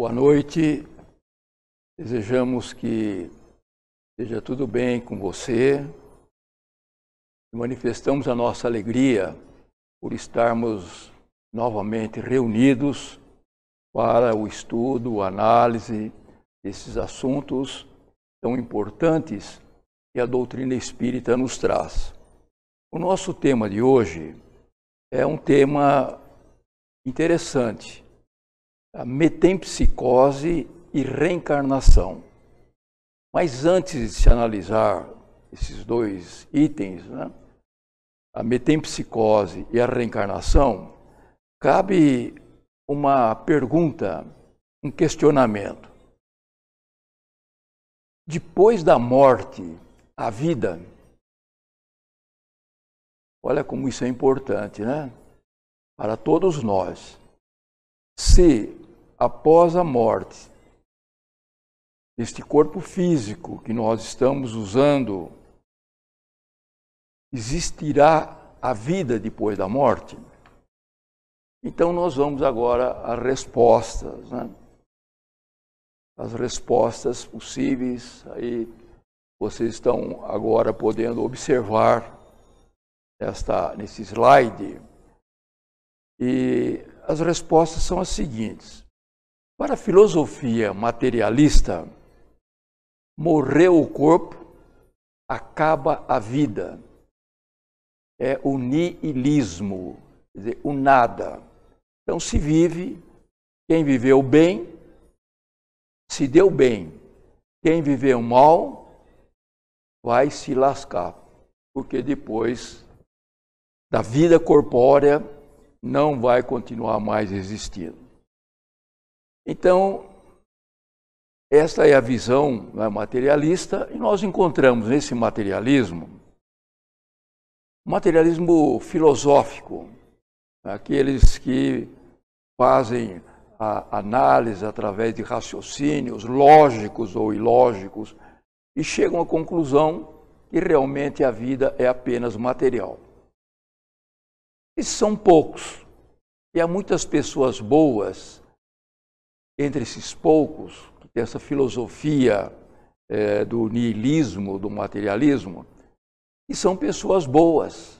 Boa noite. Desejamos que esteja tudo bem com você. Manifestamos a nossa alegria por estarmos novamente reunidos para o estudo, a análise desses assuntos tão importantes que a doutrina espírita nos traz. O nosso tema de hoje é um tema interessante a metempsicose e reencarnação. Mas antes de se analisar esses dois itens, né, a metempsicose e a reencarnação, cabe uma pergunta, um questionamento. Depois da morte, a vida. Olha como isso é importante, né? Para todos nós se após a morte, este corpo físico que nós estamos usando, existirá a vida depois da morte? Então nós vamos agora às respostas, né? As respostas possíveis, aí vocês estão agora podendo observar esta, nesse slide. E as respostas são as seguintes. Para a filosofia materialista, morreu o corpo, acaba a vida. É o niilismo, quer dizer, o nada. Então se vive, quem viveu bem, se deu bem. Quem viveu mal, vai se lascar, porque depois da vida corpórea não vai continuar mais existindo. Então, esta é a visão né, materialista e nós encontramos nesse materialismo materialismo filosófico, aqueles que fazem a análise através de raciocínios lógicos ou ilógicos e chegam à conclusão que realmente a vida é apenas material. E são poucos. E há muitas pessoas boas entre esses poucos que têm essa filosofia é, do niilismo, do materialismo, e são pessoas boas,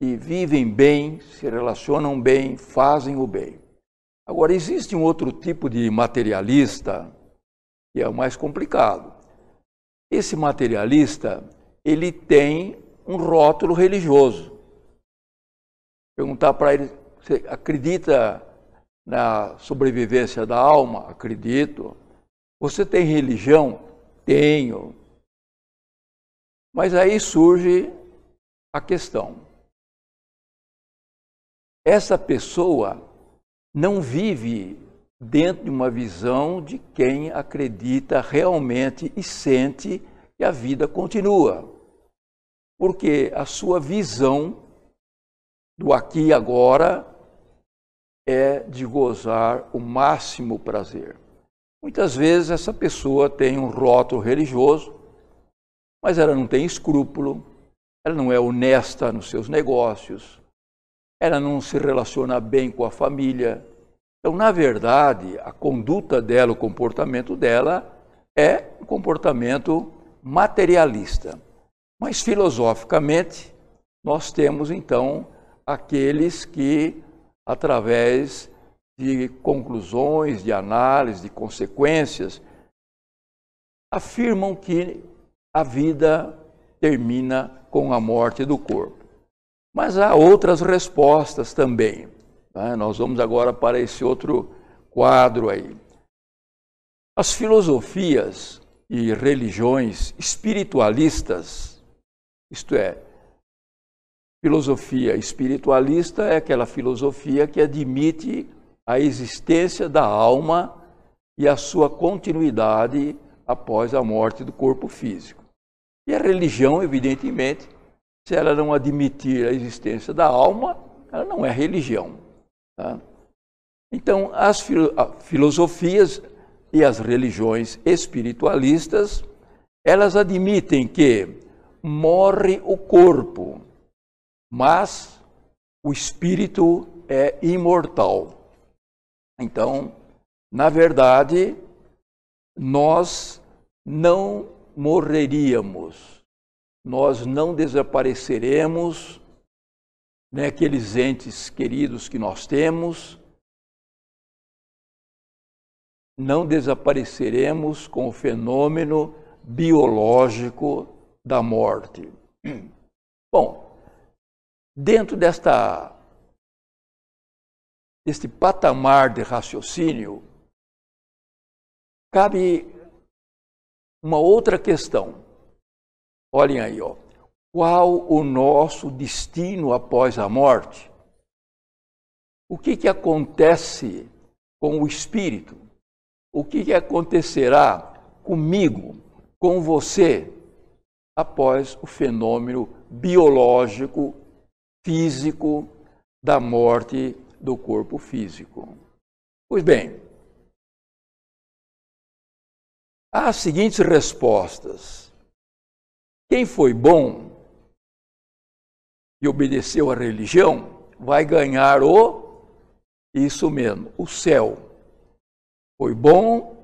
que vivem bem, se relacionam bem, fazem o bem. Agora, existe um outro tipo de materialista que é o mais complicado. Esse materialista, ele tem um rótulo religioso perguntar para ele: você acredita na sobrevivência da alma? Acredito. Você tem religião? Tenho. Mas aí surge a questão. Essa pessoa não vive dentro de uma visão de quem acredita realmente e sente que a vida continua. Porque a sua visão do aqui e agora é de gozar o máximo prazer. Muitas vezes essa pessoa tem um rótulo religioso, mas ela não tem escrúpulo, ela não é honesta nos seus negócios, ela não se relaciona bem com a família. Então, na verdade, a conduta dela, o comportamento dela é um comportamento materialista. Mas filosoficamente, nós temos então aqueles que, através de conclusões, de análise, de consequências, afirmam que a vida termina com a morte do corpo. Mas há outras respostas também. Né? Nós vamos agora para esse outro quadro aí. As filosofias e religiões espiritualistas, isto é, Filosofia espiritualista é aquela filosofia que admite a existência da alma e a sua continuidade após a morte do corpo físico. E a religião, evidentemente, se ela não admitir a existência da alma, ela não é religião. Tá? Então, as filosofias e as religiões espiritualistas, elas admitem que morre o corpo, mas o espírito é imortal. Então, na verdade, nós não morreríamos, nós não desapareceremos, né, aqueles entes queridos que nós temos, não desapareceremos com o fenômeno biológico da morte. Bom, Dentro desta este patamar de raciocínio, cabe uma outra questão. Olhem aí, ó. Qual o nosso destino após a morte? O que, que acontece com o espírito? O que, que acontecerá comigo, com você, após o fenômeno biológico físico da morte do corpo físico. Pois bem, há as seguintes respostas. Quem foi bom e obedeceu à religião vai ganhar o, isso mesmo, o céu. Foi bom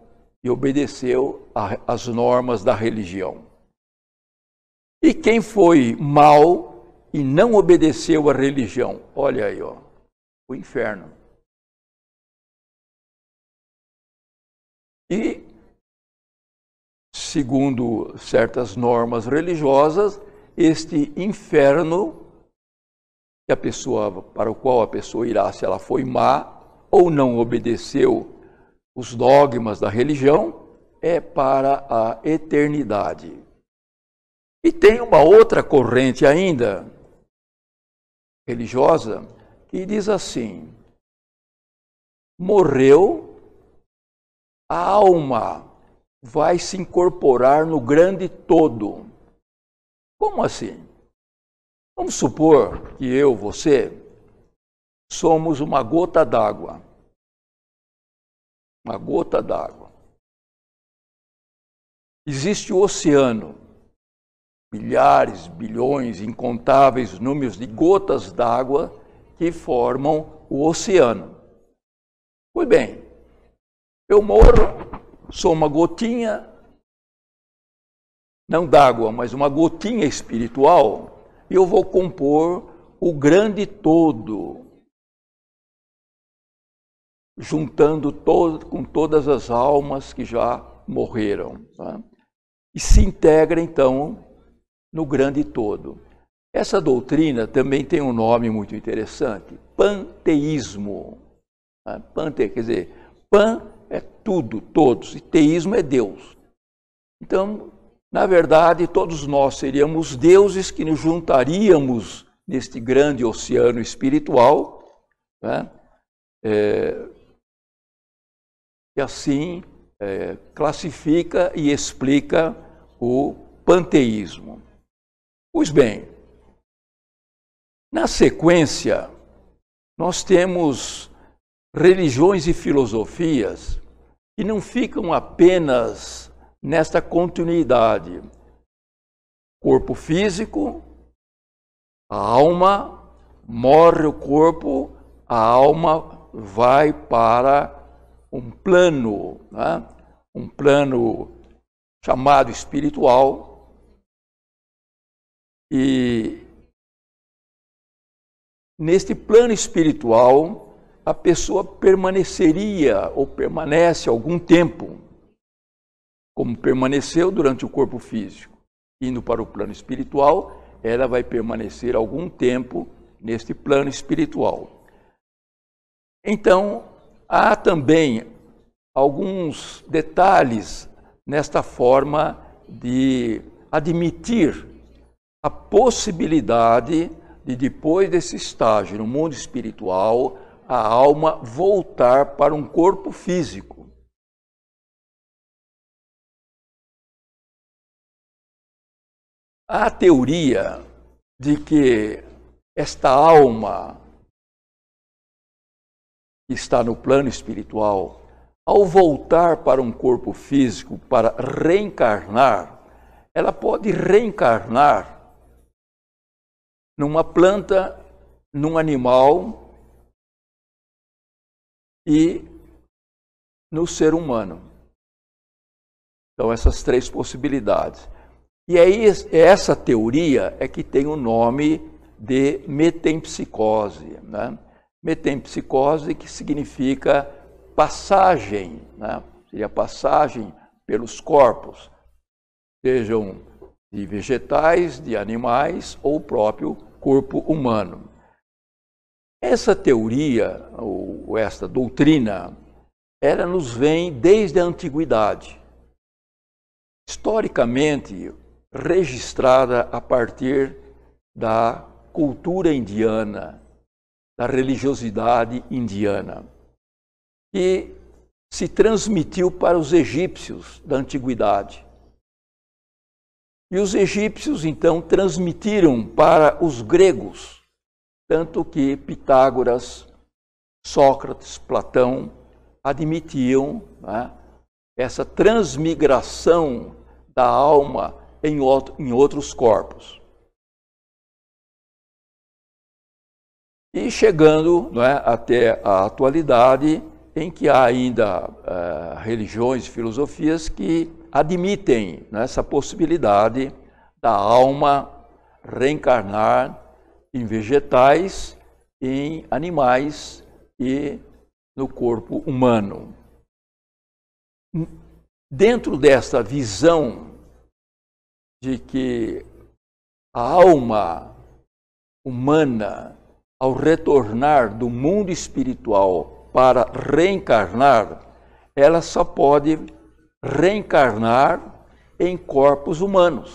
e obedeceu às normas da religião. E quem foi mal e não obedeceu à religião. Olha aí, ó, o inferno. E, segundo certas normas religiosas, este inferno que a pessoa, para o qual a pessoa irá se ela foi má ou não obedeceu os dogmas da religião, é para a eternidade. E tem uma outra corrente ainda, religiosa, que diz assim: morreu, a alma vai se incorporar no grande todo. Como assim? Vamos supor que eu, você, somos uma gota d'água. Uma gota d'água. Existe o oceano milhares, bilhões, incontáveis números de gotas d'água que formam o oceano. Pois bem, eu morro, sou uma gotinha, não d'água, mas uma gotinha espiritual, e eu vou compor o grande todo, juntando com todas as almas que já morreram. Tá? E se integra, então, no grande todo. Essa doutrina também tem um nome muito interessante: panteísmo. Ah, pante, quer dizer, pan é tudo, todos, e teísmo é Deus. Então, na verdade, todos nós seríamos deuses que nos juntaríamos neste grande oceano espiritual, né? é, e assim é, classifica e explica o panteísmo. Pois bem, na sequência, nós temos religiões e filosofias que não ficam apenas nesta continuidade corpo físico, a alma morre o corpo, a alma vai para um plano, né? um plano chamado espiritual, e neste plano espiritual, a pessoa permaneceria ou permanece algum tempo, como permaneceu durante o corpo físico, indo para o plano espiritual, ela vai permanecer algum tempo neste plano espiritual. Então, há também alguns detalhes nesta forma de admitir a possibilidade de, depois desse estágio no mundo espiritual, a alma voltar para um corpo físico. A teoria de que esta alma que está no plano espiritual, ao voltar para um corpo físico para reencarnar, ela pode reencarnar numa planta, num animal e no ser humano. Então, essas três possibilidades. E aí, é essa teoria é que tem o nome de metempsicose. Né? Metempsicose que significa passagem, né? seria passagem pelos corpos, sejam de vegetais, de animais ou o próprio corpo humano. Essa teoria, ou esta doutrina, ela nos vem desde a antiguidade, historicamente registrada a partir da cultura indiana, da religiosidade indiana, que se transmitiu para os egípcios da antiguidade e os egípcios então transmitiram para os gregos, tanto que Pitágoras, Sócrates, Platão admitiam né, essa transmigração da alma em, outro, em outros corpos. E chegando né, até a atualidade, em que há ainda uh, religiões e filosofias que admitem né, essa possibilidade da alma reencarnar em vegetais, em animais e no corpo humano. Dentro desta visão de que a alma humana, ao retornar do mundo espiritual para reencarnar, ela só pode reencarnar em corpos humanos.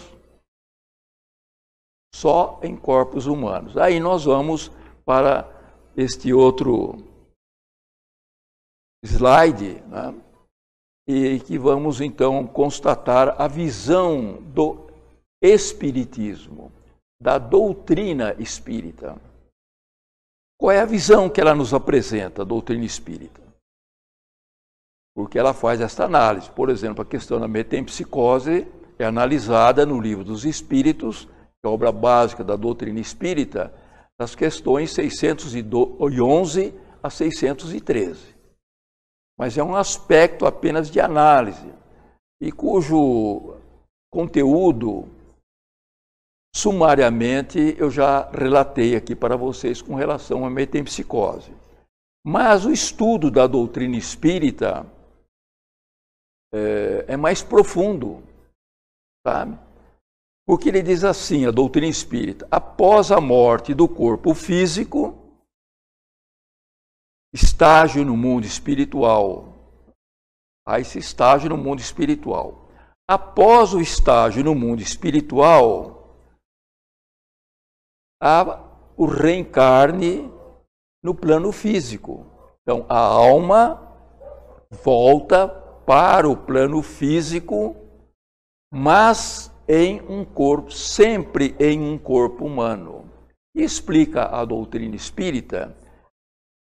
Só em corpos humanos. Aí nós vamos para este outro slide, né? e que vamos então constatar a visão do Espiritismo, da doutrina espírita. Qual é a visão que ela nos apresenta, a doutrina espírita? porque ela faz esta análise. Por exemplo, a questão da metempsicose é analisada no livro dos Espíritos, que é a obra básica da doutrina espírita, das questões 611 a 613. Mas é um aspecto apenas de análise, e cujo conteúdo, sumariamente, eu já relatei aqui para vocês com relação à metempsicose. Mas o estudo da doutrina espírita é, é mais profundo, sabe? Porque ele diz assim, a doutrina espírita, após a morte do corpo físico, estágio no mundo espiritual. Há esse estágio no mundo espiritual. Após o estágio no mundo espiritual, há o reencarne no plano físico. Então, a alma volta para o plano físico, mas em um corpo, sempre em um corpo humano. E explica a doutrina espírita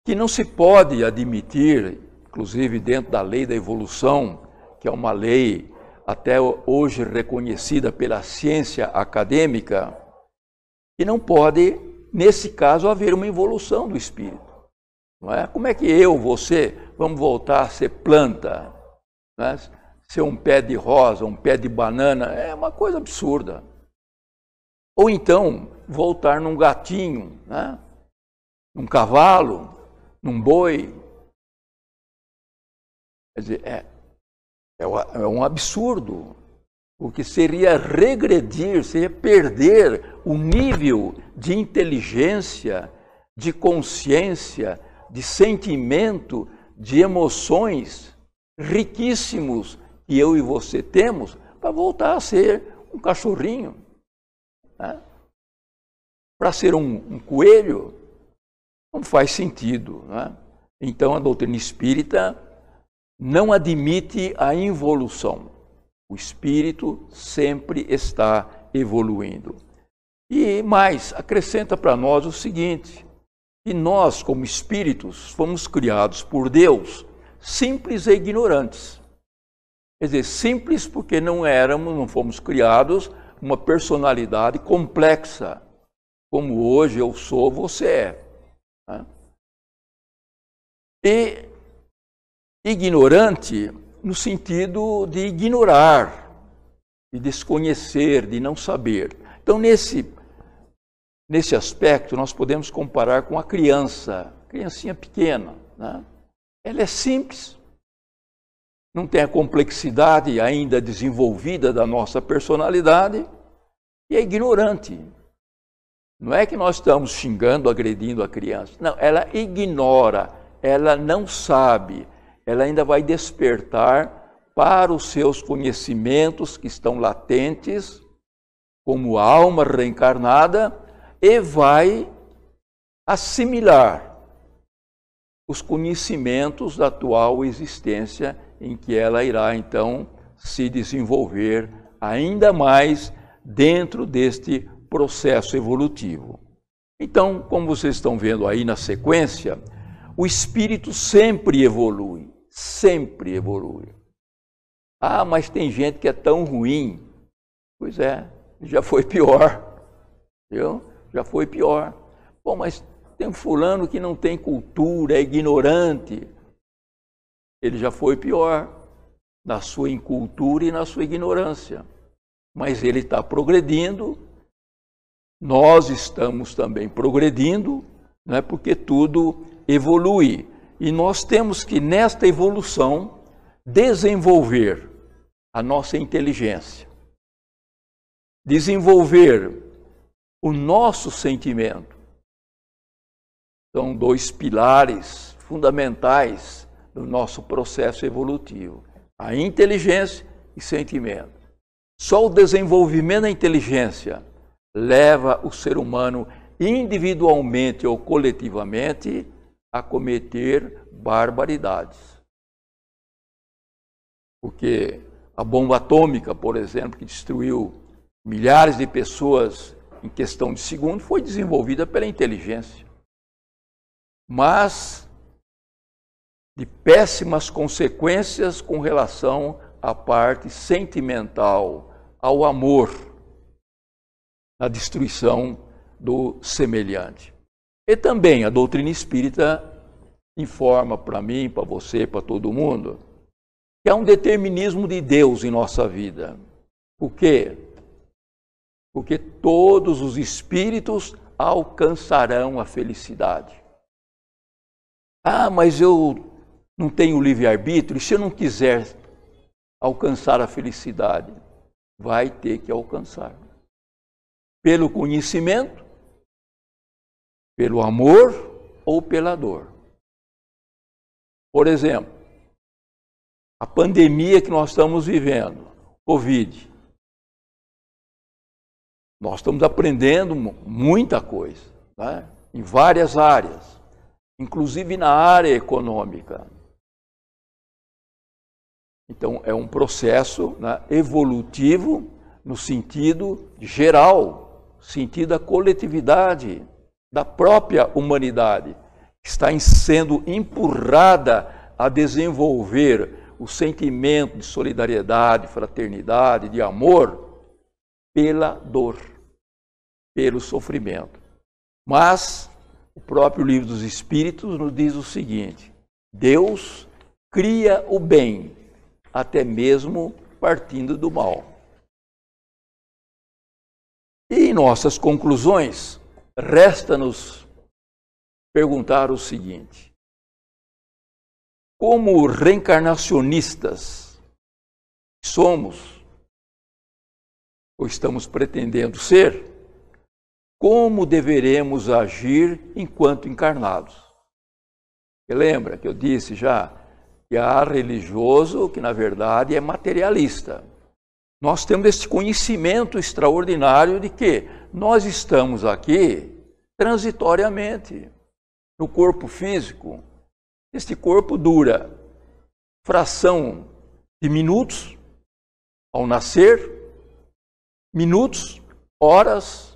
que não se pode admitir, inclusive dentro da lei da evolução, que é uma lei até hoje reconhecida pela ciência acadêmica, que não pode, nesse caso, haver uma evolução do espírito. Não é? Como é que eu, você, vamos voltar a ser planta? né? ser um pé de rosa, um pé de banana, é uma coisa absurda. Ou então, voltar num gatinho, né? num cavalo, num boi. Quer dizer, é, é, é um absurdo, porque seria regredir, seria perder o nível de inteligência, de consciência, de sentimento, de emoções riquíssimos que eu e você temos para voltar a ser um cachorrinho, né? para ser um, um, coelho, não faz sentido. Né? Então a doutrina espírita não admite a involução. O espírito sempre está evoluindo. E mais, acrescenta para nós o seguinte: que nós, como espíritos, fomos criados por Deus simples e ignorantes. Quer dizer, simples porque não éramos, não fomos criados uma personalidade complexa, como hoje eu sou, você é. Né? E ignorante no sentido de ignorar, de desconhecer, de não saber. Então, nesse, nesse aspecto, nós podemos comparar com a criança, criancinha pequena. Né? Ela é simples, não tem a complexidade ainda desenvolvida da nossa personalidade e é ignorante. Não é que nós estamos xingando, agredindo a criança. Não, ela ignora, ela não sabe, ela ainda vai despertar para os seus conhecimentos que estão latentes, como alma reencarnada, e vai assimilar os conhecimentos da atual existência em que ela irá então se desenvolver ainda mais dentro deste processo evolutivo. Então, como vocês estão vendo aí na sequência, o espírito sempre evolui, sempre evolui. Ah, mas tem gente que é tão ruim. Pois é, já foi pior. Viu? Já foi pior. Bom, mas tem um fulano que não tem cultura, é ignorante. Ele já foi pior na sua incultura e na sua ignorância. Mas ele está progredindo, nós estamos também progredindo, é porque tudo evolui. E nós temos que, nesta evolução, desenvolver a nossa inteligência, desenvolver o nosso sentimento, são dois pilares fundamentais do nosso processo evolutivo: a inteligência e sentimento. Só o desenvolvimento da inteligência leva o ser humano individualmente ou coletivamente a cometer barbaridades. Porque a bomba atômica, por exemplo, que destruiu milhares de pessoas em questão de segundo, foi desenvolvida pela inteligência mas de péssimas consequências com relação à parte sentimental, ao amor, à destruição do semelhante. E também a doutrina espírita informa para mim, para você, para todo mundo, que há um determinismo de Deus em nossa vida. Por quê? Porque todos os espíritos alcançarão a felicidade. Ah, mas eu não tenho livre-arbítrio, e se eu não quiser alcançar a felicidade? Vai ter que alcançar. Pelo conhecimento, pelo amor ou pela dor. Por exemplo, a pandemia que nós estamos vivendo, Covid. Nós estamos aprendendo muita coisa, né? em várias áreas inclusive na área econômica. Então, é um processo né, evolutivo no sentido geral, sentido da coletividade, da própria humanidade, que está sendo empurrada a desenvolver o sentimento de solidariedade, fraternidade, de amor, pela dor, pelo sofrimento. Mas o próprio livro dos Espíritos nos diz o seguinte: Deus cria o bem, até mesmo partindo do mal. E em nossas conclusões, resta-nos perguntar o seguinte: como reencarnacionistas somos, ou estamos pretendendo ser, como deveremos agir enquanto encarnados. E lembra que eu disse já que há religioso que, na verdade, é materialista. Nós temos esse conhecimento extraordinário de que nós estamos aqui transitoriamente no corpo físico. Este corpo dura fração de minutos ao nascer, minutos, horas,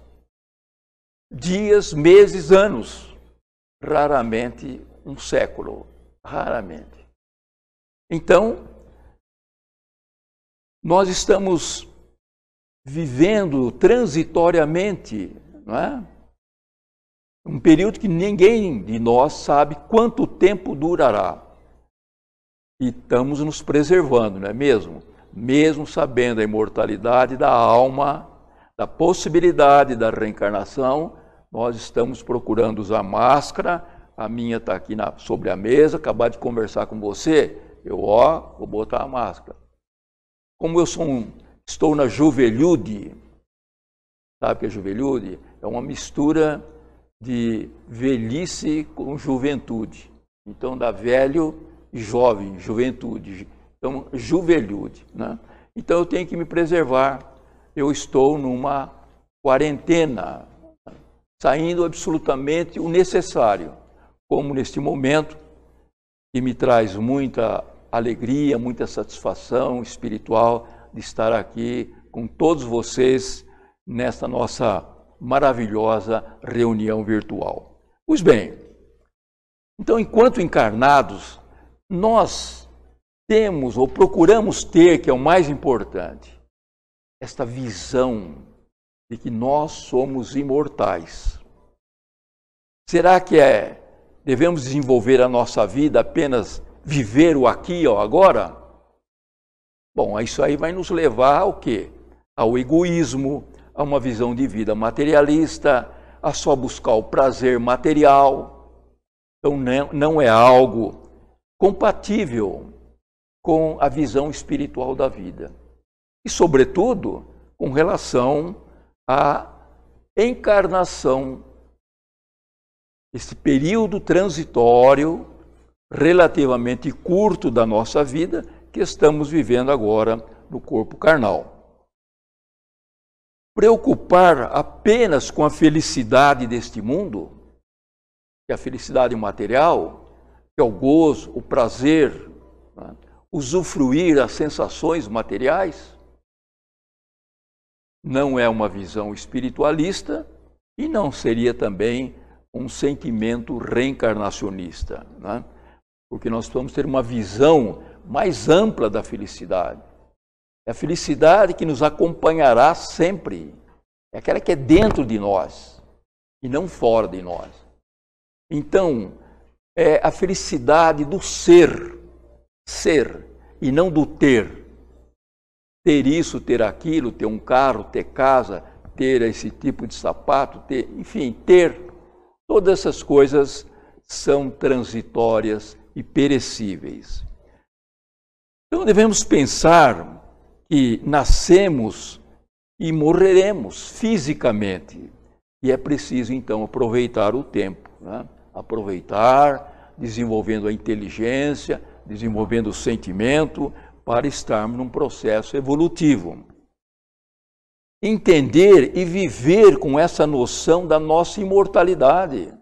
dias, meses, anos. Raramente um século. Raramente. Então, nós estamos vivendo transitoriamente não é? um período que ninguém de nós sabe quanto tempo durará. E estamos nos preservando, não é mesmo? Mesmo sabendo a imortalidade da alma, da possibilidade da reencarnação, nós estamos procurando usar máscara. A minha está aqui na, sobre a mesa, acabar de conversar com você. Eu, ó, vou botar a máscara. Como eu sou um, estou na juvelhude, sabe que a é juvelhude É uma mistura de velhice com juventude. Então, da velho e jovem, juventude. Então, juventude. Né? Então, eu tenho que me preservar. Eu estou numa quarentena saindo absolutamente o necessário, como neste momento, que me traz muita alegria, muita satisfação espiritual de estar aqui com todos vocês nesta nossa maravilhosa reunião virtual. Pois bem, então, enquanto encarnados, nós temos ou procuramos ter, que é o mais importante, esta visão de que nós somos imortais. Será que é devemos desenvolver a nossa vida apenas viver o aqui ou agora? Bom, isso aí vai nos levar ao quê? Ao egoísmo, a uma visão de vida materialista, a só buscar o prazer material. Então né, não é algo compatível com a visão espiritual da vida. E sobretudo com relação a encarnação, esse período transitório relativamente curto da nossa vida que estamos vivendo agora no corpo carnal. Preocupar apenas com a felicidade deste mundo, que é a felicidade material, que é o gozo, o prazer, né? usufruir as sensações materiais, não é uma visão espiritualista e não seria também um sentimento reencarnacionista, né? porque nós vamos ter uma visão mais ampla da felicidade. É a felicidade que nos acompanhará sempre, é aquela que é dentro de nós e não fora de nós. Então, é a felicidade do ser, ser e não do ter ter isso, ter aquilo, ter um carro, ter casa, ter esse tipo de sapato, ter, enfim, ter. Todas essas coisas são transitórias e perecíveis. Então devemos pensar que nascemos e morreremos fisicamente. E é preciso, então, aproveitar o tempo. Né? Aproveitar, desenvolvendo a inteligência, desenvolvendo o sentimento, para estarmos num processo evolutivo. Entender e viver com essa noção da nossa imortalidade.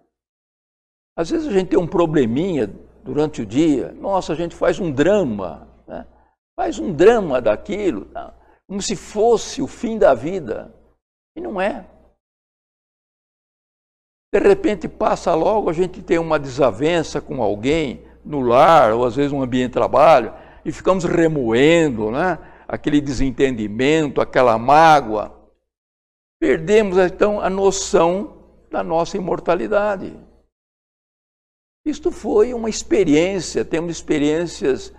Às vezes a gente tem um probleminha durante o dia, nossa, a gente faz um drama, né? faz um drama daquilo, tá? como se fosse o fim da vida. E não é. De repente passa logo, a gente tem uma desavença com alguém no lar, ou às vezes um ambiente de trabalho, e ficamos remoendo, né? aquele desentendimento, aquela mágoa. Perdemos então a noção da nossa imortalidade. Isto foi uma experiência, temos experiências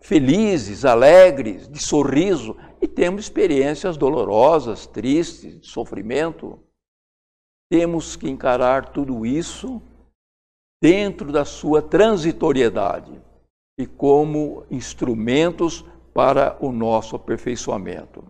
felizes, alegres, de sorriso, e temos experiências dolorosas, tristes, de sofrimento. Temos que encarar tudo isso dentro da sua transitoriedade e como instrumentos para o nosso aperfeiçoamento.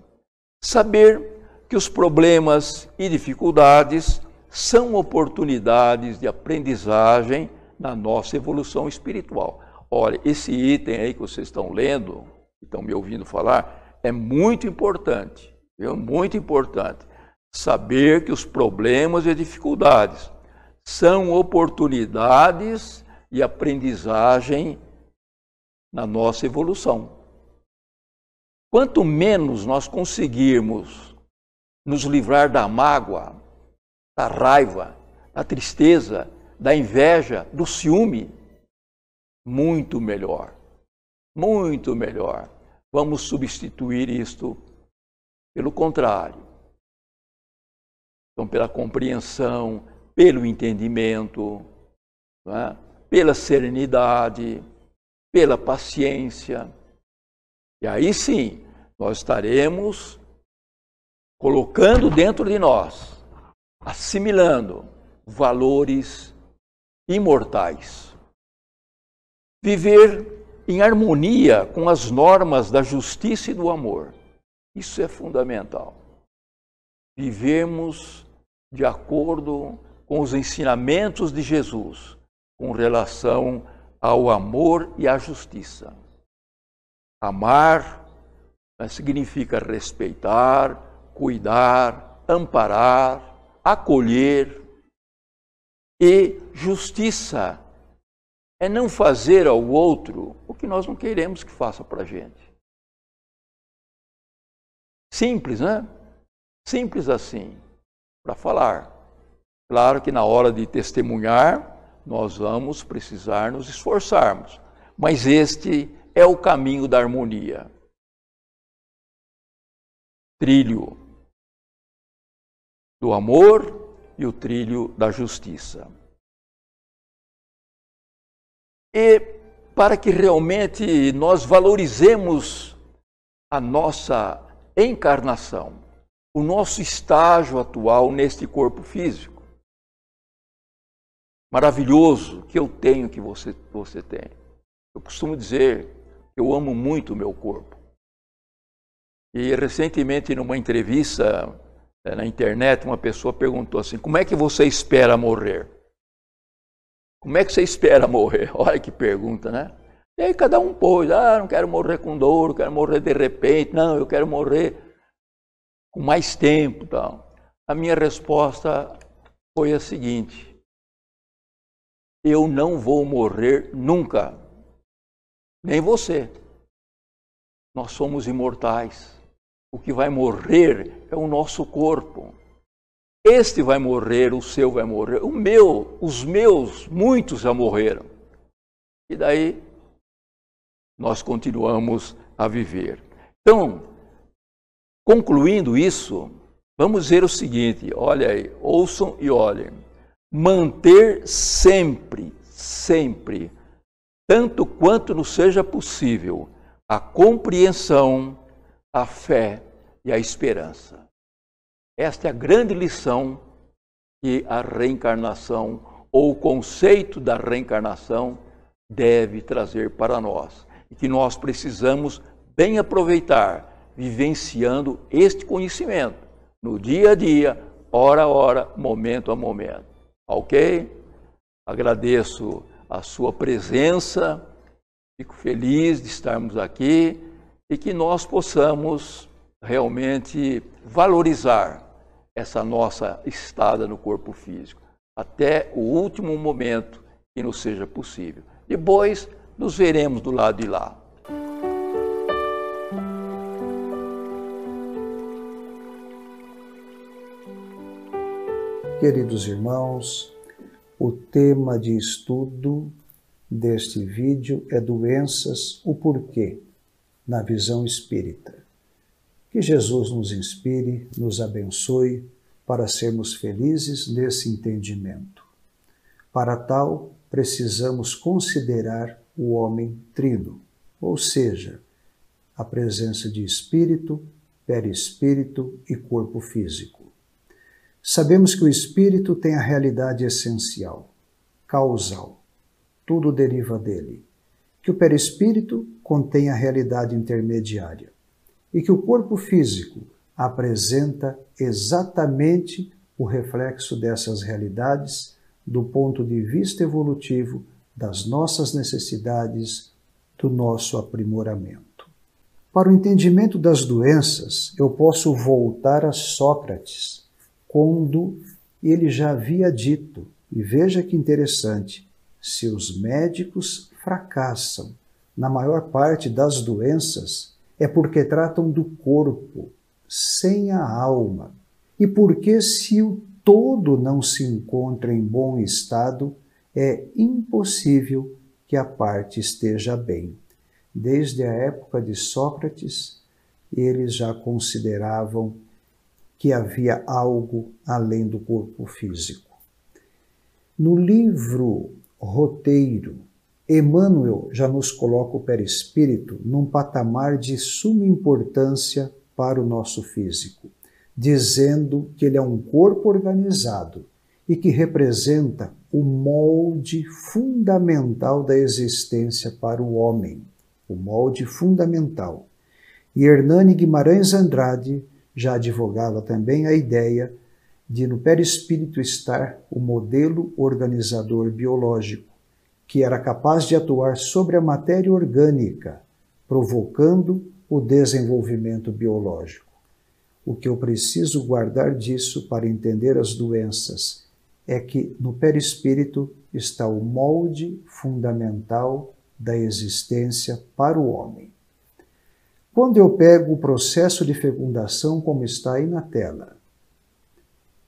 Saber que os problemas e dificuldades são oportunidades de aprendizagem na nossa evolução espiritual. Olha, esse item aí que vocês estão lendo, estão me ouvindo falar, é muito importante, é muito importante. Saber que os problemas e dificuldades são oportunidades de aprendizagem na nossa evolução. Quanto menos nós conseguirmos nos livrar da mágoa, da raiva, da tristeza, da inveja, do ciúme, muito melhor. Muito melhor. Vamos substituir isto pelo contrário. Então, pela compreensão, pelo entendimento, é? pela serenidade, pela paciência. E aí sim, nós estaremos colocando dentro de nós, assimilando valores imortais. Viver em harmonia com as normas da justiça e do amor. Isso é fundamental. Vivemos de acordo com os ensinamentos de Jesus com relação ao amor e à justiça. Amar eh, significa respeitar, cuidar, amparar, acolher. E justiça é não fazer ao outro o que nós não queremos que faça para a gente. Simples, né? Simples assim, para falar. Claro que na hora de testemunhar, nós vamos precisar nos esforçarmos. Mas este é o caminho da harmonia. Trilho do amor e o trilho da justiça. E para que realmente nós valorizemos a nossa encarnação, o nosso estágio atual neste corpo físico maravilhoso que eu tenho que você, você tem. Eu costumo dizer que eu amo muito o meu corpo. E recentemente, numa entrevista é, na internet, uma pessoa perguntou assim: Como é que você espera morrer? Como é que você espera morrer? Olha que pergunta, né? E aí cada um pôs: Ah, não quero morrer com dor, quero morrer de repente, não, eu quero morrer com mais tempo. então A minha resposta foi a seguinte: eu não vou morrer nunca. Nem você. Nós somos imortais. O que vai morrer é o nosso corpo. Este vai morrer, o seu vai morrer, o meu, os meus, muitos já morreram. E daí nós continuamos a viver. Então, concluindo isso, vamos ver o seguinte: olha aí, ouçam e olhem manter sempre, sempre, tanto quanto nos seja possível, a compreensão, a fé e a esperança. Esta é a grande lição que a reencarnação, ou o conceito da reencarnação, deve trazer para nós e que nós precisamos bem aproveitar, vivenciando este conhecimento no dia a dia, hora a hora, momento a momento. Ok? Agradeço a sua presença, fico feliz de estarmos aqui e que nós possamos realmente valorizar essa nossa estada no corpo físico até o último momento que nos seja possível. Depois nos veremos do lado de lá. Queridos irmãos, o tema de estudo deste vídeo é doenças, o porquê, na visão espírita. Que Jesus nos inspire, nos abençoe para sermos felizes nesse entendimento. Para tal, precisamos considerar o homem trino, ou seja, a presença de espírito, perispírito e corpo físico. Sabemos que o espírito tem a realidade essencial, causal. Tudo deriva dele. Que o perispírito contém a realidade intermediária. E que o corpo físico apresenta exatamente o reflexo dessas realidades do ponto de vista evolutivo das nossas necessidades, do nosso aprimoramento. Para o entendimento das doenças, eu posso voltar a Sócrates quando ele já havia dito, e veja que interessante, se os médicos fracassam na maior parte das doenças, é porque tratam do corpo, sem a alma. E porque se o todo não se encontra em bom estado, é impossível que a parte esteja bem. Desde a época de Sócrates, eles já consideravam que havia algo além do corpo físico. No livro Roteiro, Emmanuel já nos coloca o perispírito num patamar de suma importância para o nosso físico, dizendo que ele é um corpo organizado e que representa o molde fundamental da existência para o homem, o molde fundamental. E Hernani Guimarães Andrade já advogava também a ideia de no perispírito estar o modelo organizador biológico, que era capaz de atuar sobre a matéria orgânica, provocando o desenvolvimento biológico. O que eu preciso guardar disso para entender as doenças é que no perispírito está o molde fundamental da existência para o homem. Quando eu pego o processo de fecundação como está aí na tela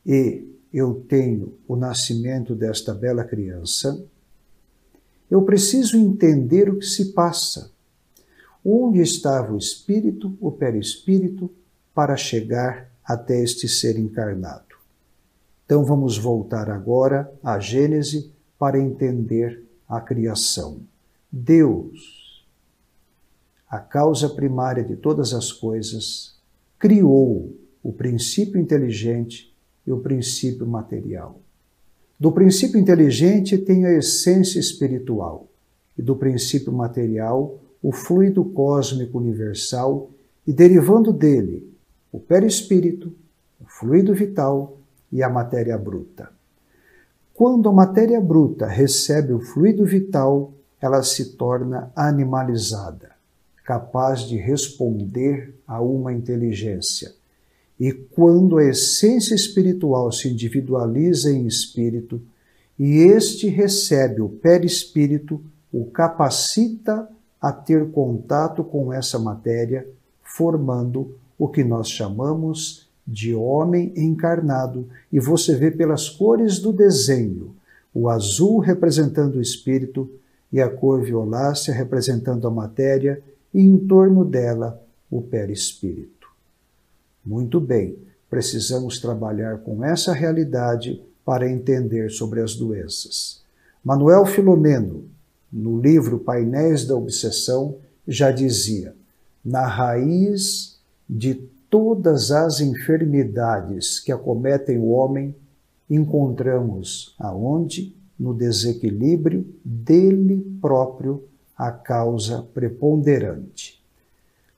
e eu tenho o nascimento desta bela criança, eu preciso entender o que se passa. Onde estava o espírito, o perispírito, para chegar até este ser encarnado? Então vamos voltar agora à Gênese para entender a criação. Deus a causa primária de todas as coisas, criou o princípio inteligente e o princípio material. Do princípio inteligente tem a essência espiritual, e do princípio material, o fluido cósmico universal, e derivando dele, o perispírito, o fluido vital e a matéria bruta. Quando a matéria bruta recebe o fluido vital, ela se torna animalizada capaz de responder a uma inteligência. E quando a essência espiritual se individualiza em espírito, e este recebe o perispírito, o capacita a ter contato com essa matéria, formando o que nós chamamos de homem encarnado. E você vê pelas cores do desenho, o azul representando o espírito e a cor violácea representando a matéria e em torno dela o perispírito. Muito bem, precisamos trabalhar com essa realidade para entender sobre as doenças. Manuel Filomeno, no livro Painéis da Obsessão, já dizia: na raiz de todas as enfermidades que acometem o homem, encontramos aonde? No desequilíbrio dele próprio a causa preponderante.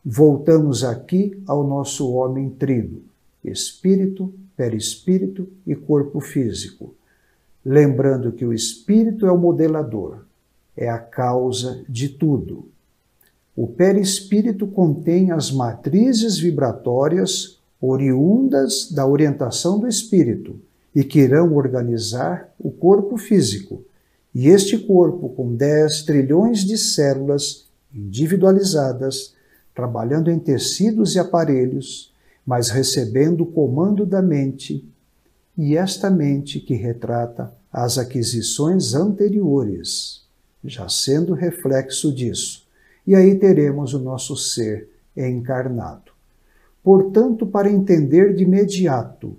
Voltamos aqui ao nosso homem trino: espírito, perispírito e corpo físico, lembrando que o espírito é o modelador, é a causa de tudo. O perispírito contém as matrizes vibratórias oriundas da orientação do espírito e que irão organizar o corpo físico, e este corpo, com 10 trilhões de células individualizadas, trabalhando em tecidos e aparelhos, mas recebendo o comando da mente, e esta mente que retrata as aquisições anteriores, já sendo reflexo disso. E aí teremos o nosso ser encarnado. Portanto, para entender de imediato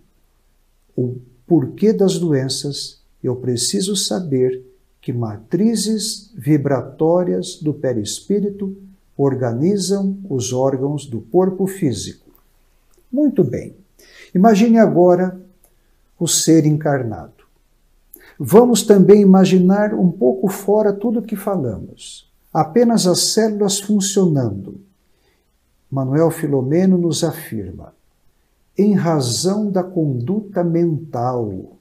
o porquê das doenças, eu preciso saber que matrizes vibratórias do perispírito organizam os órgãos do corpo físico. Muito bem. Imagine agora o ser encarnado. Vamos também imaginar um pouco fora tudo o que falamos, apenas as células funcionando. Manuel Filomeno nos afirma, em razão da conduta mental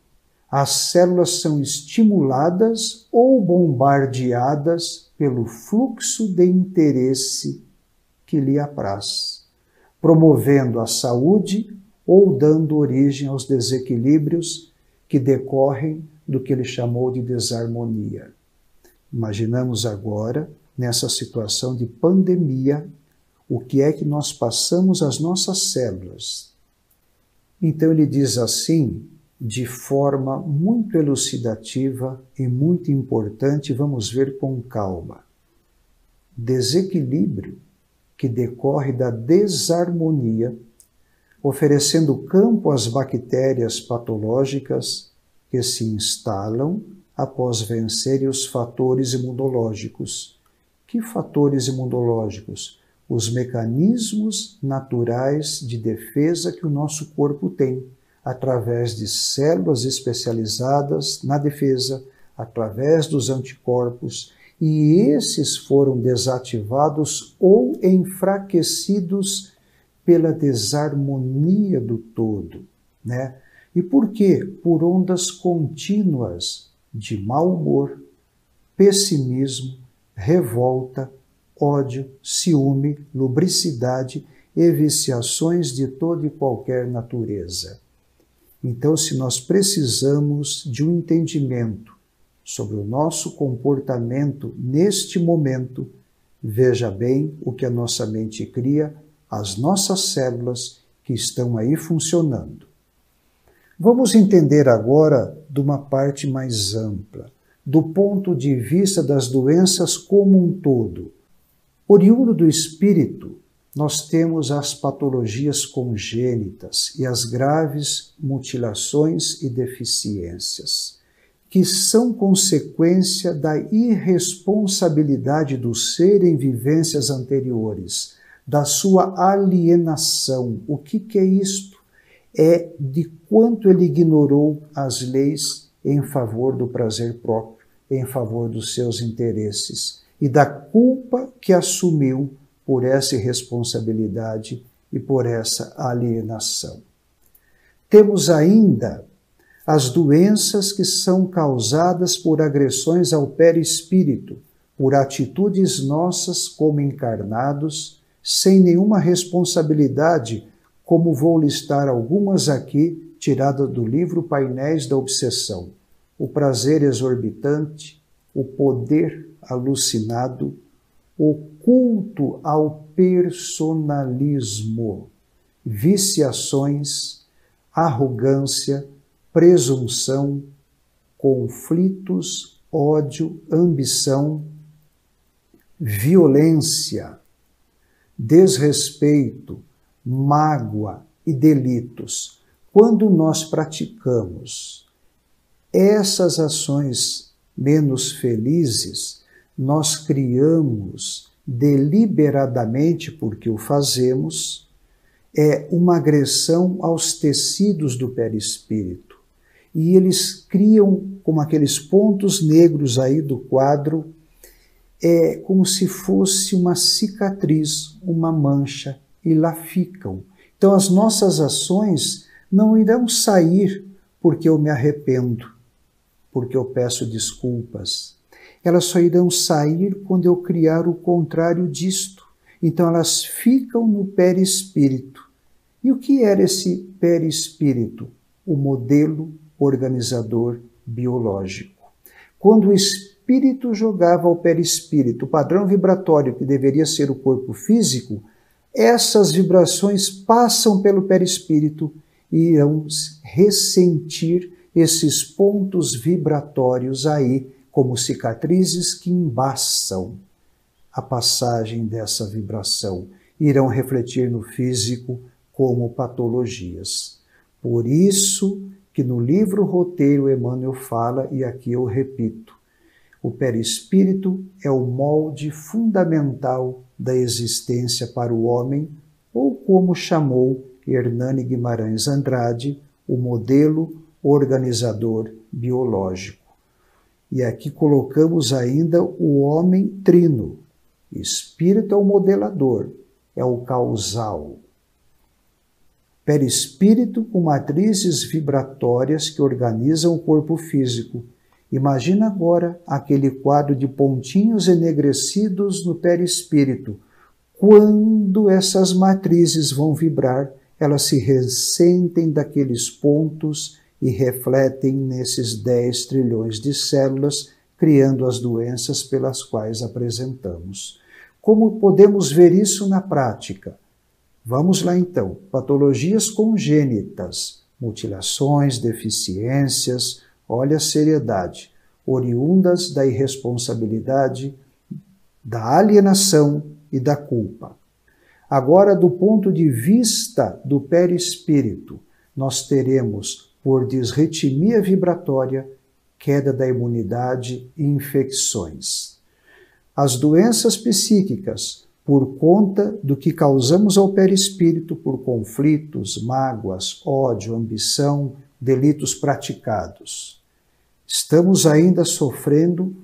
as células são estimuladas ou bombardeadas pelo fluxo de interesse que lhe apraz, promovendo a saúde ou dando origem aos desequilíbrios que decorrem do que ele chamou de desarmonia. Imaginamos agora, nessa situação de pandemia, o que é que nós passamos às nossas células. Então ele diz assim, de forma muito elucidativa e muito importante, vamos ver com calma. Desequilíbrio que decorre da desarmonia, oferecendo campo às bactérias patológicas que se instalam após vencerem os fatores imunológicos. Que fatores imunológicos? Os mecanismos naturais de defesa que o nosso corpo tem através de células especializadas na defesa, através dos anticorpos, e esses foram desativados ou enfraquecidos pela desarmonia do todo, né? E por quê? Por ondas contínuas de mau humor, pessimismo, revolta, ódio, ciúme, lubricidade e viciações de toda e qualquer natureza. Então, se nós precisamos de um entendimento sobre o nosso comportamento neste momento, veja bem o que a nossa mente cria, as nossas células que estão aí funcionando. Vamos entender agora de uma parte mais ampla, do ponto de vista das doenças como um todo. Oriundo do espírito, nós temos as patologias congênitas e as graves mutilações e deficiências, que são consequência da irresponsabilidade do ser em vivências anteriores, da sua alienação. O que, que é isto? É de quanto ele ignorou as leis em favor do prazer próprio, em favor dos seus interesses e da culpa que assumiu por essa irresponsabilidade e por essa alienação. Temos ainda as doenças que são causadas por agressões ao perispírito, por atitudes nossas como encarnados, sem nenhuma responsabilidade, como vou listar algumas aqui, tirada do livro Painéis da Obsessão. O prazer exorbitante, o poder alucinado, o culto ao personalismo, viciações, arrogância, presunção, conflitos, ódio, ambição, violência, desrespeito, mágoa e delitos. Quando nós praticamos essas ações menos felizes, nós criamos deliberadamente, porque o fazemos, é uma agressão aos tecidos do perispírito. E eles criam, como aqueles pontos negros aí do quadro, é como se fosse uma cicatriz, uma mancha, e lá ficam. Então as nossas ações não irão sair porque eu me arrependo, porque eu peço desculpas, elas só irão sair quando eu criar o contrário disto. Então elas ficam no perispírito. E o que era esse perispírito? O modelo organizador biológico. Quando o espírito jogava ao perispírito, o padrão vibratório que deveria ser o corpo físico, essas vibrações passam pelo perispírito e irão ressentir esses pontos vibratórios aí como cicatrizes que embaçam a passagem dessa vibração, irão refletir no físico como patologias. Por isso que no livro roteiro Emmanuel fala, e aqui eu repito, o perispírito é o molde fundamental da existência para o homem, ou como chamou Hernani Guimarães Andrade, o modelo organizador biológico. E aqui colocamos ainda o homem trino. Espírito é o modelador, é o causal. Perispírito com matrizes vibratórias que organizam o corpo físico. Imagina agora aquele quadro de pontinhos enegrecidos no perispírito. Quando essas matrizes vão vibrar, elas se ressentem daqueles pontos e refletem nesses 10 trilhões de células, criando as doenças pelas quais apresentamos. Como podemos ver isso na prática? Vamos lá então. Patologias congênitas, mutilações, deficiências, olha a seriedade, oriundas da irresponsabilidade, da alienação e da culpa. Agora, do ponto de vista do perispírito, nós teremos por disritmia vibratória, queda da imunidade e infecções. As doenças psíquicas, por conta do que causamos ao perispírito por conflitos, mágoas, ódio, ambição, delitos praticados. Estamos ainda sofrendo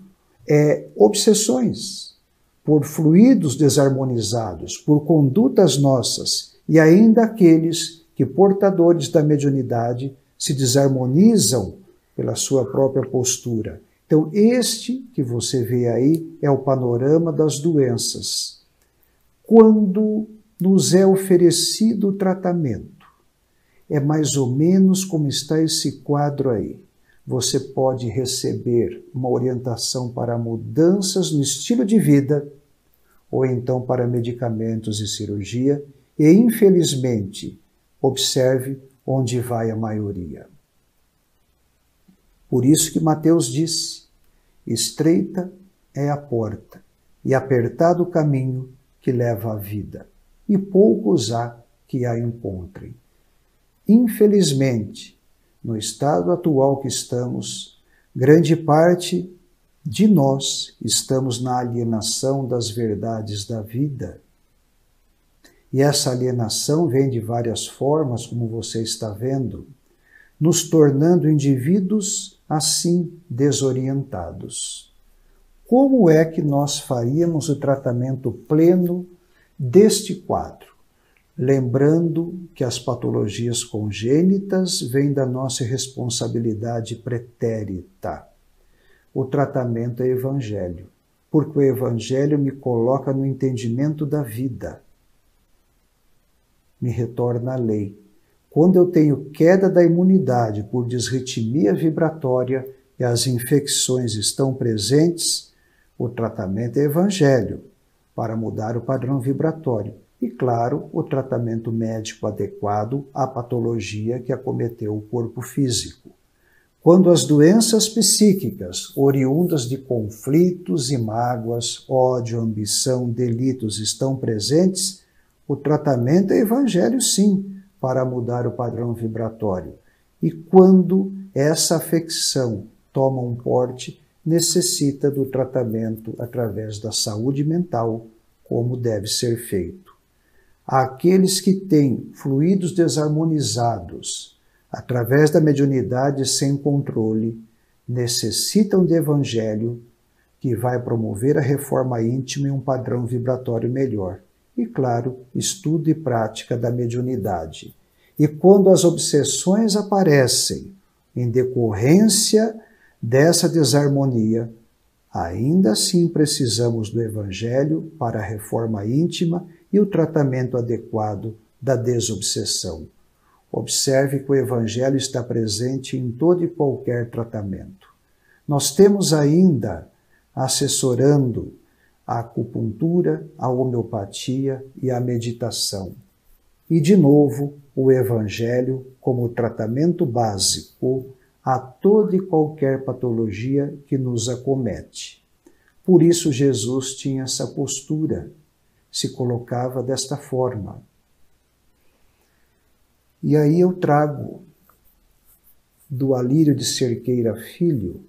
é, obsessões por fluidos desarmonizados, por condutas nossas e ainda aqueles que, portadores da mediunidade, se desarmonizam pela sua própria postura. Então, este que você vê aí é o panorama das doenças. Quando nos é oferecido o tratamento, é mais ou menos como está esse quadro aí. Você pode receber uma orientação para mudanças no estilo de vida ou então para medicamentos e cirurgia, e infelizmente, observe onde vai a maioria. Por isso que Mateus disse: estreita é a porta e apertado o caminho que leva à vida, e poucos há que a encontrem. Infelizmente, no estado atual que estamos, grande parte de nós estamos na alienação das verdades da vida e essa alienação vem de várias formas, como você está vendo, nos tornando indivíduos assim desorientados. Como é que nós faríamos o tratamento pleno deste quadro? Lembrando que as patologias congênitas vêm da nossa responsabilidade pretérita. O tratamento é evangelho, porque o evangelho me coloca no entendimento da vida me retorna a lei. Quando eu tenho queda da imunidade por disritmia vibratória e as infecções estão presentes, o tratamento é evangelho para mudar o padrão vibratório e, claro, o tratamento médico adequado à patologia que acometeu o corpo físico. Quando as doenças psíquicas, oriundas de conflitos e mágoas, ódio, ambição, delitos, estão presentes, o tratamento é evangelho, sim, para mudar o padrão vibratório. E quando essa afecção toma um porte, necessita do tratamento através da saúde mental, como deve ser feito. Aqueles que têm fluidos desarmonizados, através da mediunidade sem controle, necessitam de evangelho que vai promover a reforma íntima e um padrão vibratório melhor e, claro, estudo e prática da mediunidade. E quando as obsessões aparecem em decorrência dessa desarmonia, ainda assim precisamos do Evangelho para a reforma íntima e o tratamento adequado da desobsessão. Observe que o Evangelho está presente em todo e qualquer tratamento. Nós temos ainda assessorando à acupuntura, à homeopatia e à meditação. E, de novo, o Evangelho como tratamento básico a toda e qualquer patologia que nos acomete. Por isso, Jesus tinha essa postura, se colocava desta forma. E aí eu trago do Alírio de Cerqueira Filho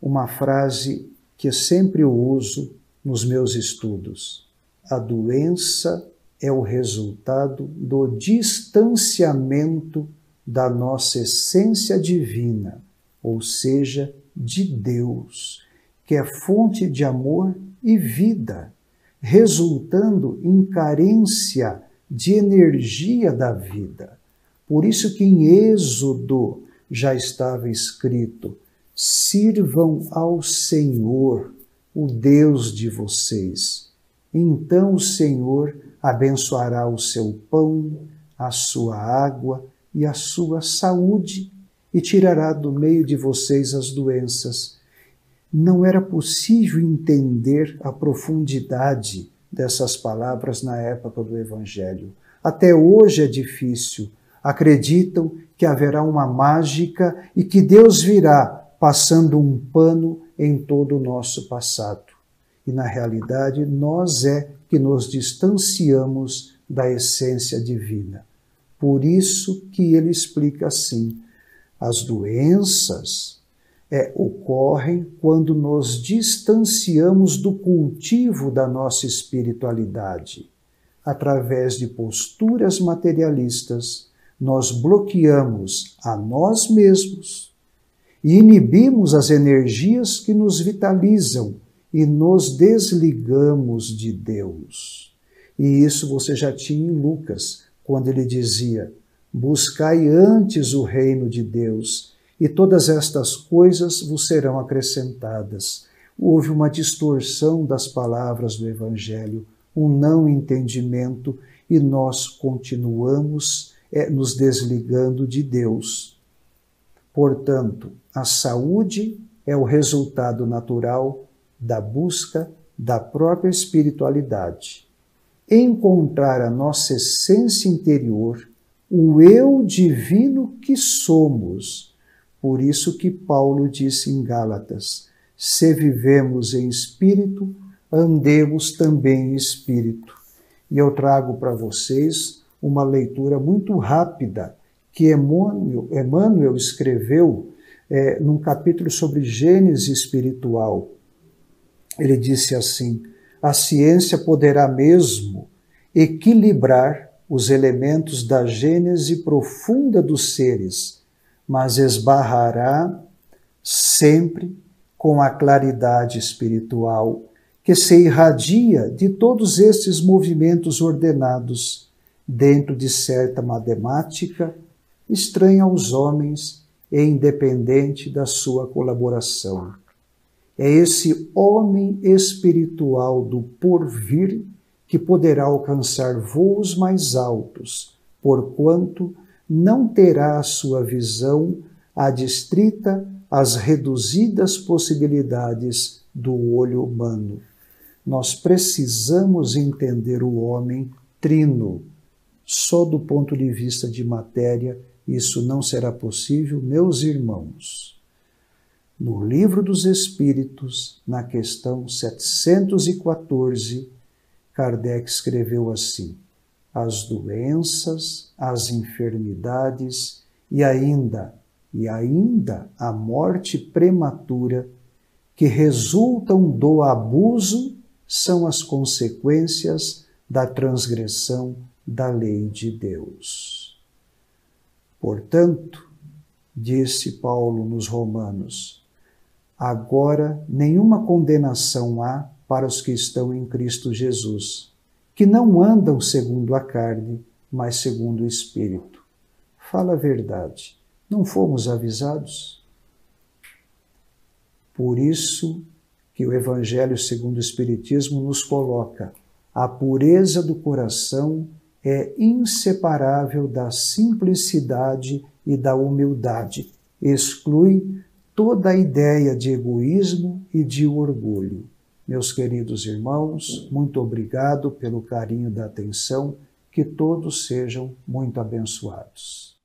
uma frase que sempre eu uso nos meus estudos. A doença é o resultado do distanciamento da nossa essência divina, ou seja, de Deus, que é fonte de amor e vida, resultando em carência de energia da vida. Por isso que em Êxodo já estava escrito: sirvam ao Senhor o Deus de vocês. Então o Senhor abençoará o seu pão, a sua água e a sua saúde, e tirará do meio de vocês as doenças. Não era possível entender a profundidade dessas palavras na época do Evangelho. Até hoje é difícil. Acreditam que haverá uma mágica e que Deus virá passando um pano em todo o nosso passado. E na realidade, nós é que nos distanciamos da essência divina. Por isso que ele explica assim: as doenças é, ocorrem quando nos distanciamos do cultivo da nossa espiritualidade. Através de posturas materialistas, nós bloqueamos a nós mesmos e inibimos as energias que nos vitalizam e nos desligamos de Deus. E isso você já tinha em Lucas, quando ele dizia: Buscai antes o reino de Deus, e todas estas coisas vos serão acrescentadas. Houve uma distorção das palavras do Evangelho, um não entendimento, e nós continuamos é, nos desligando de Deus Portanto, a saúde é o resultado natural da busca da própria espiritualidade. Encontrar a nossa essência interior, o eu divino que somos. Por isso que Paulo disse em Gálatas: se vivemos em espírito, andemos também em espírito. E eu trago para vocês uma leitura muito rápida que Emmanuel, Emmanuel escreveu é, num capítulo sobre gênese espiritual. Ele disse assim: a ciência poderá mesmo equilibrar os elementos da gênese profunda dos seres, mas esbarrará sempre com a claridade espiritual que se irradia de todos estes movimentos ordenados dentro de certa matemática estranha aos homens e independente da sua colaboração. É esse homem espiritual do porvir que poderá alcançar voos mais altos, porquanto não terá a sua visão adstrita às reduzidas possibilidades do olho humano. Nós precisamos entender o homem trino, só do ponto de vista de matéria isso não será possível, meus irmãos. No Livro dos Espíritos, na questão 714, Kardec escreveu assim: as doenças, as enfermidades e ainda e ainda a morte prematura que resultam do abuso são as consequências da transgressão da lei de Deus. Portanto, disse Paulo nos Romanos, agora nenhuma condenação há para os que estão em Cristo Jesus, que não andam segundo a carne, mas segundo o Espírito. Fala a verdade, não fomos avisados? Por isso que o Evangelho segundo o Espiritismo nos coloca a pureza do coração é inseparável da simplicidade e da humildade, exclui toda a ideia de egoísmo e de orgulho. Meus queridos irmãos, muito obrigado pelo carinho da atenção, que todos sejam muito abençoados.